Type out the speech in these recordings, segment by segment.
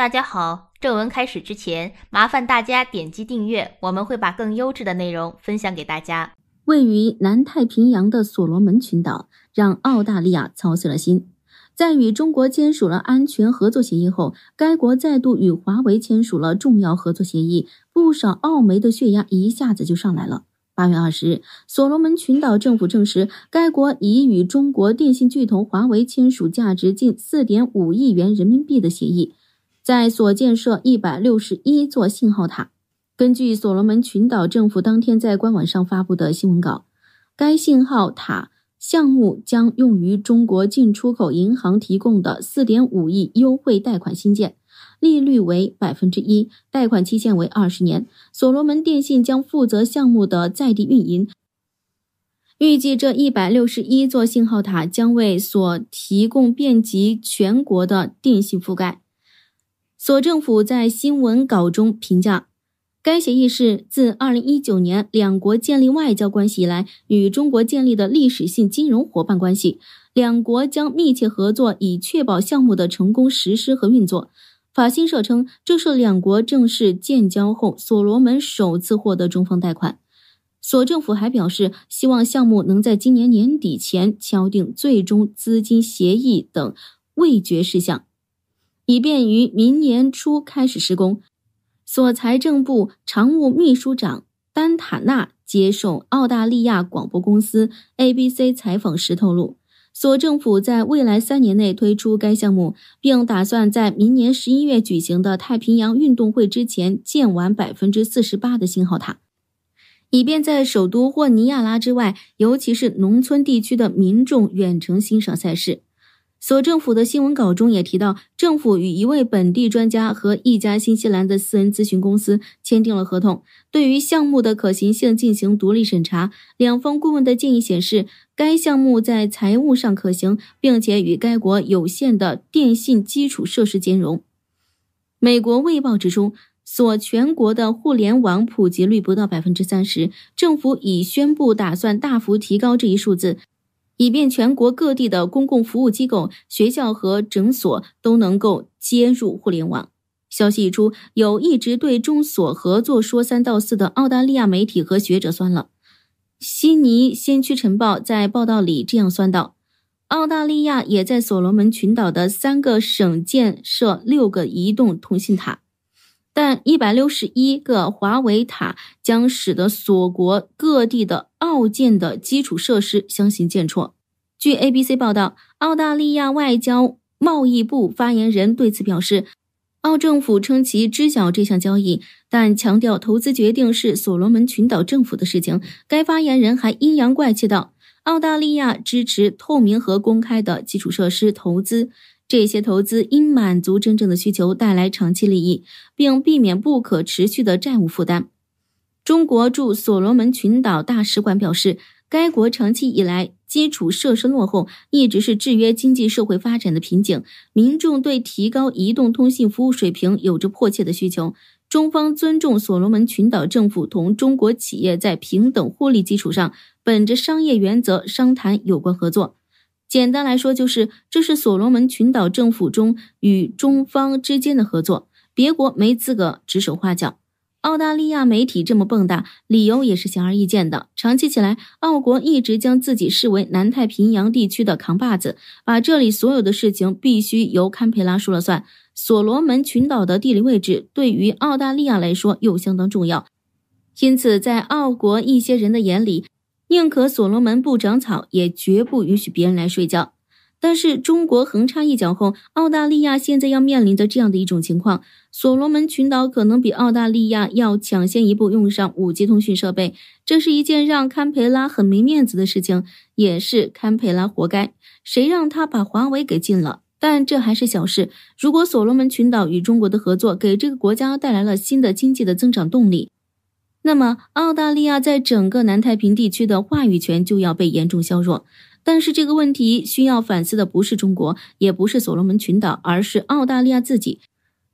大家好，正文开始之前，麻烦大家点击订阅，我们会把更优质的内容分享给大家。位于南太平洋的所罗门群岛让澳大利亚操碎了心。在与中国签署了安全合作协议后，该国再度与华为签署了重要合作协议，不少澳媒的血压一下子就上来了。八月二十日，所罗门群岛政府证实，该国已与中国电信巨头华为签署价值近四点五亿元人民币的协议。在所建设一百六十一座信号塔。根据所罗门群岛政府当天在官网上发布的新闻稿，该信号塔项目将用于中国进出口银行提供的四点五亿优惠贷款新建，利率为百分之一，贷款期限为二十年。所罗门电信将负责项目的在地运营。预计这一百六十一座信号塔将为所提供遍及全国的电信覆盖。所政府在新闻稿中评价，该协议是自二零一九年两国建立外交关系以来与中国建立的历史性金融伙伴关系。两国将密切合作，以确保项目的成功实施和运作。法新社称，这是两国正式建交后所罗门首次获得中方贷款。所政府还表示，希望项目能在今年年底前敲定最终资金协议等未决事项。以便于明年初开始施工，所财政部常务秘书长丹塔纳接受澳大利亚广播公司 ABC 采访时透露，所政府在未来三年内推出该项目，并打算在明年十一月举行的太平洋运动会之前建完百分之四十八的信号塔，以便在首都霍尼亚拉之外，尤其是农村地区的民众远程欣赏赛事。所政府的新闻稿中也提到，政府与一位本地专家和一家新西兰的私人咨询公司签订了合同，对于项目的可行性进行独立审查。两方顾问的建议显示，该项目在财务上可行，并且与该国有限的电信基础设施兼容。美国《卫报》指出，所全国的互联网普及率不到百分之三十，政府已宣布打算大幅提高这一数字。以便全国各地的公共服务机构、学校和诊所都能够接入互联网。消息一出，有一直对中所合作说三道四的澳大利亚媒体和学者酸了。悉尼先驱晨报在报道里这样酸道：“澳大利亚也在所罗门群岛的三个省建设六个移动通信塔。”但一百六十一个华为塔将使得所国各地的澳建的基础设施相形见绌。据 ABC 报道，澳大利亚外交贸易部发言人对此表示，澳政府称其知晓这项交易，但强调投资决定是所罗门群岛政府的事情。该发言人还阴阳怪气道：“澳大利亚支持透明和公开的基础设施投资。”这些投资应满足真正的需求，带来长期利益，并避免不可持续的债务负担。中国驻所罗门群岛大使馆表示，该国长期以来基础设施落后，一直是制约经济社会发展的瓶颈，民众对提高移动通信服务水平有着迫切的需求。中方尊重所罗门群岛政府同中国企业在平等互利基础上，本着商业原则商谈有关合作。简单来说，就是这是所罗门群岛政府中与中方之间的合作，别国没资格指手画脚。澳大利亚媒体这么蹦跶，理由也是显而易见的。长期起来，澳国一直将自己视为南太平洋地区的扛把子，把这里所有的事情必须由堪培拉说了算。所罗门群岛的地理位置对于澳大利亚来说又相当重要，因此在澳国一些人的眼里。宁可所罗门不长草，也绝不允许别人来睡觉。但是中国横插一脚后，澳大利亚现在要面临的这样的一种情况，所罗门群岛可能比澳大利亚要抢先一步用上五 G 通讯设备，这是一件让堪培拉很没面子的事情，也是堪培拉活该，谁让他把华为给禁了？但这还是小事，如果所罗门群岛与中国的合作给这个国家带来了新的经济的增长动力。那么，澳大利亚在整个南太平地区的话语权就要被严重削弱。但是，这个问题需要反思的不是中国，也不是所罗门群岛，而是澳大利亚自己。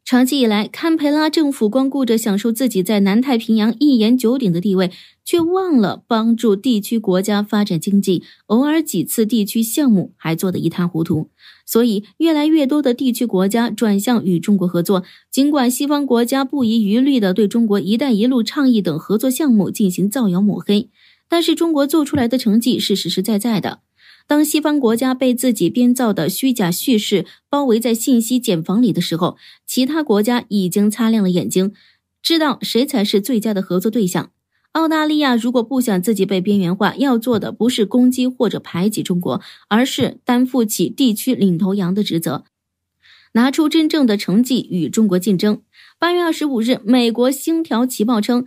长期以来，堪培拉政府光顾着享受自己在南太平洋一言九鼎的地位，却忘了帮助地区国家发展经济。偶尔几次地区项目还做得一塌糊涂。所以，越来越多的地区国家转向与中国合作。尽管西方国家不遗余力地对中国“一带一路”倡议等合作项目进行造谣抹黑，但是中国做出来的成绩是实实在在的。当西方国家被自己编造的虚假叙事包围在信息茧房里的时候，其他国家已经擦亮了眼睛，知道谁才是最佳的合作对象。澳大利亚如果不想自己被边缘化，要做的不是攻击或者排挤中国，而是担负起地区领头羊的职责，拿出真正的成绩与中国竞争。八月二十五日，美国《星条旗报》称，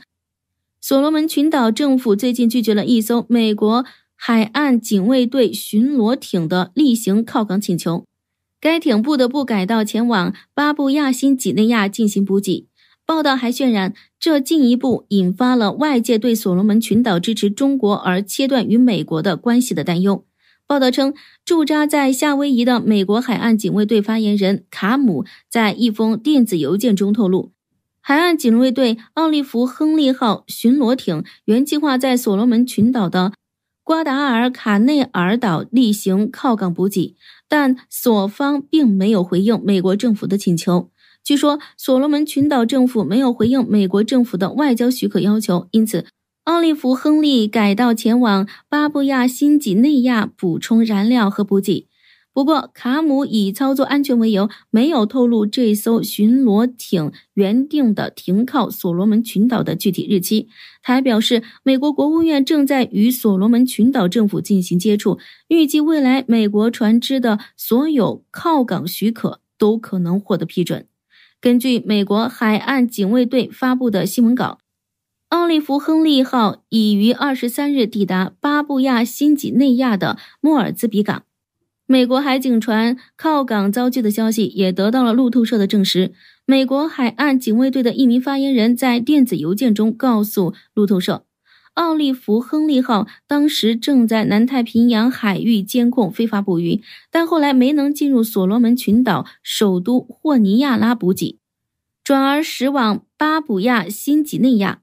所罗门群岛政府最近拒绝了一艘美国海岸警卫队巡逻艇的例行靠港请求，该艇不得不改道前往巴布亚新几内亚进行补给。报道还渲染，这进一步引发了外界对所罗门群岛支持中国而切断与美国的关系的担忧。报道称，驻扎在夏威夷的美国海岸警卫队发言人卡姆在一封电子邮件中透露，海岸警卫队“奥利弗·亨利”号巡逻艇原计划在所罗门群岛的瓜达尔卡内尔岛例行靠港补给，但所方并没有回应美国政府的请求。据说，所罗门群岛政府没有回应美国政府的外交许可要求，因此，奥利弗·亨利改道前往巴布亚新几内亚补充燃料和补给。不过，卡姆以操作安全为由，没有透露这艘巡逻艇原定的停靠所罗门群岛的具体日期。他还表示，美国国务院正在与所罗门群岛政府进行接触，预计未来美国船只的所有靠港许可都可能获得批准。根据美国海岸警卫队发布的新闻稿，奥利弗·亨利号已于二十三日抵达巴布亚新几内亚的莫尔兹比港。美国海警船靠港遭拒的消息也得到了路透社的证实。美国海岸警卫队的一名发言人在电子邮件中告诉路透社。奥利弗·亨利号当时正在南太平洋海域监控非法捕鱼，但后来没能进入所罗门群岛首都霍尼亚拉补给，转而驶往巴布亚新几内亚。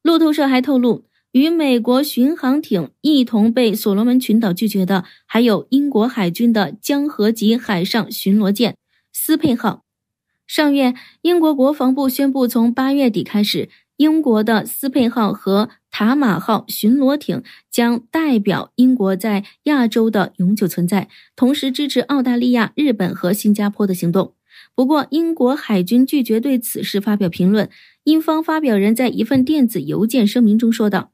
路透社还透露，与美国巡航艇一同被所罗门群岛拒绝的，还有英国海军的江河级海上巡逻舰斯佩号。上月，英国国防部宣布，从八月底开始。英国的斯佩号和塔马号巡逻艇将代表英国在亚洲的永久存在，同时支持澳大利亚、日本和新加坡的行动。不过，英国海军拒绝对此事发表评论。英方发表人在一份电子邮件声明中说道：“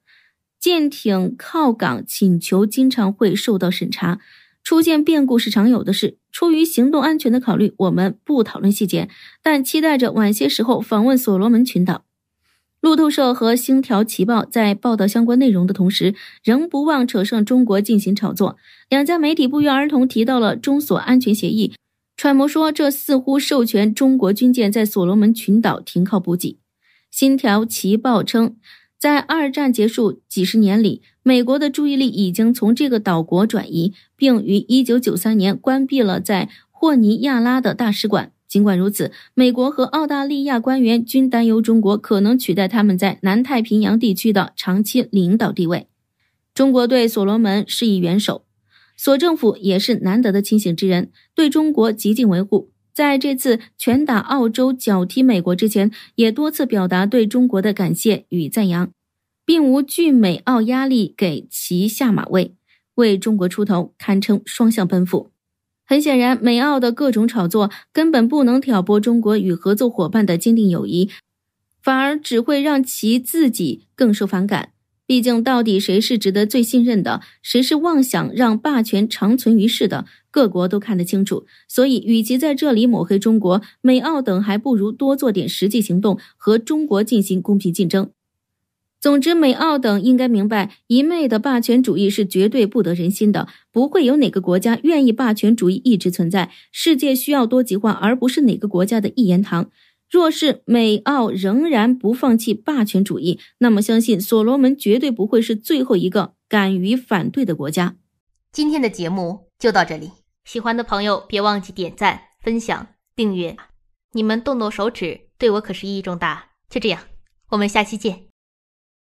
舰艇靠港请求经常会受到审查，出现变故是常有的事。出于行动安全的考虑，我们不讨论细节，但期待着晚些时候访问所罗门群岛。”路透社和《星条旗报》在报道相关内容的同时，仍不忘扯上中国进行炒作。两家媒体不约而同提到了中所安全协议，揣摩说这似乎授权中国军舰在所罗门群岛停靠补给。《星条旗报》称，在二战结束几十年里，美国的注意力已经从这个岛国转移，并于1993年关闭了在霍尼亚拉的大使馆。尽管如此，美国和澳大利亚官员均担忧中国可能取代他们在南太平洋地区的长期领导地位。中国对所罗门施以援手，所政府也是难得的清醒之人，对中国极尽维护。在这次拳打澳洲、脚踢美国之前，也多次表达对中国的感谢与赞扬，并无惧美澳压力给其下马威，为中国出头，堪称双向奔赴。很显然，美澳的各种炒作根本不能挑拨中国与合作伙伴的坚定友谊，反而只会让其自己更受反感。毕竟，到底谁是值得最信任的，谁是妄想让霸权长存于世的，各国都看得清楚。所以，与其在这里抹黑中国，美澳等还不如多做点实际行动，和中国进行公平竞争。总之，美澳等应该明白，一昧的霸权主义是绝对不得人心的，不会有哪个国家愿意霸权主义一直存在。世界需要多极化，而不是哪个国家的一言堂。若是美澳仍然不放弃霸权主义，那么相信所罗门绝对不会是最后一个敢于反对的国家。今天的节目就到这里，喜欢的朋友别忘记点赞、分享、订阅，你们动动手指对我可是意义重大。就这样，我们下期见。